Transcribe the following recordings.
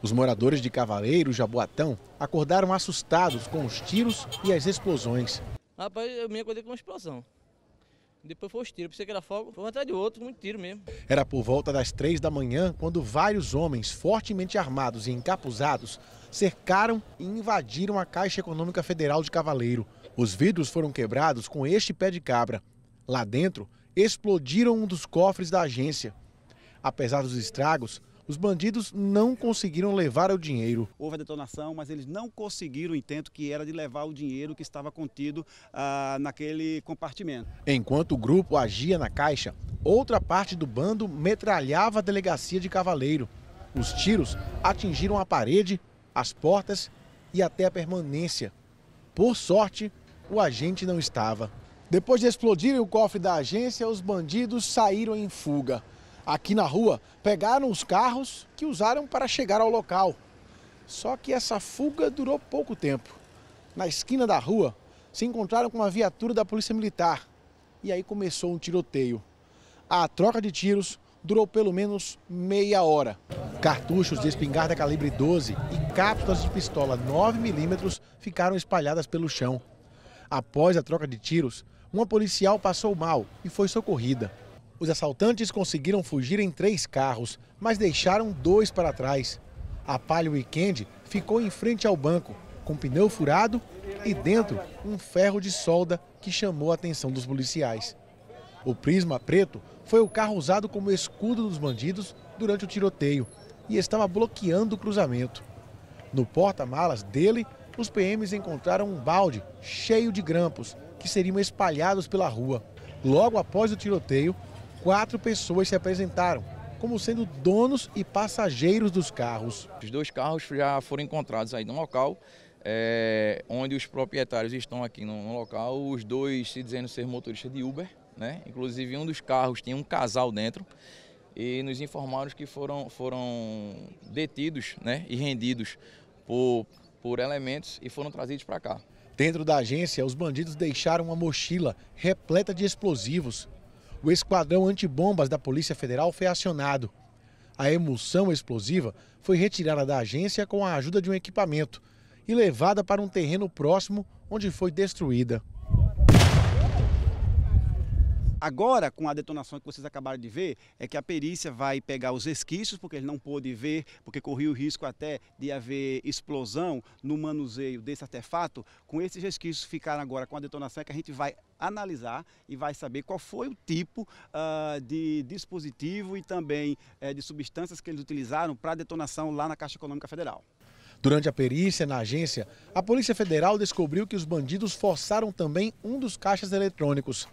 Os moradores de Cavaleiro, Jaboatão, acordaram assustados com os tiros e as explosões. Rapaz, eu me acordei com uma explosão. Depois foi os tiros, pensei que era fogo, foi um atrás de outro, muito tiro mesmo. Era por volta das três da manhã quando vários homens fortemente armados e encapuzados cercaram e invadiram a Caixa Econômica Federal de Cavaleiro. Os vidros foram quebrados com este pé de cabra. Lá dentro, explodiram um dos cofres da agência. Apesar dos estragos, os bandidos não conseguiram levar o dinheiro. Houve a detonação, mas eles não conseguiram o intento que era de levar o dinheiro que estava contido ah, naquele compartimento. Enquanto o grupo agia na caixa, outra parte do bando metralhava a delegacia de Cavaleiro. Os tiros atingiram a parede, as portas e até a permanência. Por sorte, o agente não estava. Depois de explodirem o cofre da agência, os bandidos saíram em fuga aqui na rua pegaram os carros que usaram para chegar ao local. Só que essa fuga durou pouco tempo. Na esquina da rua, se encontraram com uma viatura da Polícia Militar e aí começou um tiroteio. A troca de tiros durou pelo menos meia hora. Cartuchos de espingarda calibre 12 e cápsulas de pistola 9mm ficaram espalhadas pelo chão. Após a troca de tiros, uma policial passou mal e foi socorrida. Os assaltantes conseguiram fugir em três carros, mas deixaram dois para trás. A Palio Weekend ficou em frente ao banco, com pneu furado e dentro um ferro de solda que chamou a atenção dos policiais. O Prisma Preto foi o carro usado como escudo dos bandidos durante o tiroteio e estava bloqueando o cruzamento. No porta-malas dele, os PMs encontraram um balde cheio de grampos que seriam espalhados pela rua. Logo após o tiroteio, quatro pessoas se apresentaram como sendo donos e passageiros dos carros. Os dois carros já foram encontrados aí no local, é, onde os proprietários estão aqui no, no, local, os dois se dizendo ser motoristas de Uber, né? Inclusive um dos carros tinha um casal dentro e nos informaram que foram, foram detidos né? e rendidos por, por elementos e foram trazidos para cá. Dentro da agência, os bandidos deixaram uma mochila repleta de explosivos o esquadrão antibombas da Polícia Federal foi acionado. A emulsão explosiva foi retirada da agência com a ajuda de um equipamento e levada para um terreno próximo, onde foi destruída. Agora, com a detonação que vocês acabaram de ver, é que a perícia vai pegar os resquícios, porque ele não pôde ver, porque corria o risco até de haver explosão no manuseio desse artefato. Com esses resquícios ficaram agora com a detonação, é que a gente vai analisar e vai saber qual foi o tipo uh, de dispositivo e também uh, de substâncias que eles utilizaram para detonação lá na Caixa Econômica Federal. Durante a perícia na agência, a Polícia Federal descobriu que os bandidos forçaram também um dos caixas eletrônicos.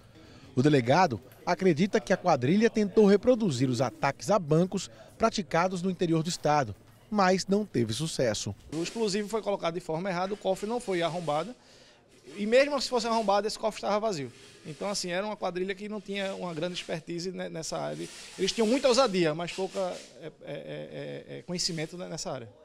O delegado acredita que a quadrilha tentou reproduzir os ataques a bancos praticados no interior do estado, mas não teve sucesso. O explosivo foi colocado de forma errada, o cofre não foi arrombado. E mesmo se fosse arrombado, esse cofre estava vazio. Então, assim, era uma quadrilha que não tinha uma grande expertise né, nessa área. Eles tinham muita ousadia, mas pouco é é, é, é, é, conhecimento né, nessa área.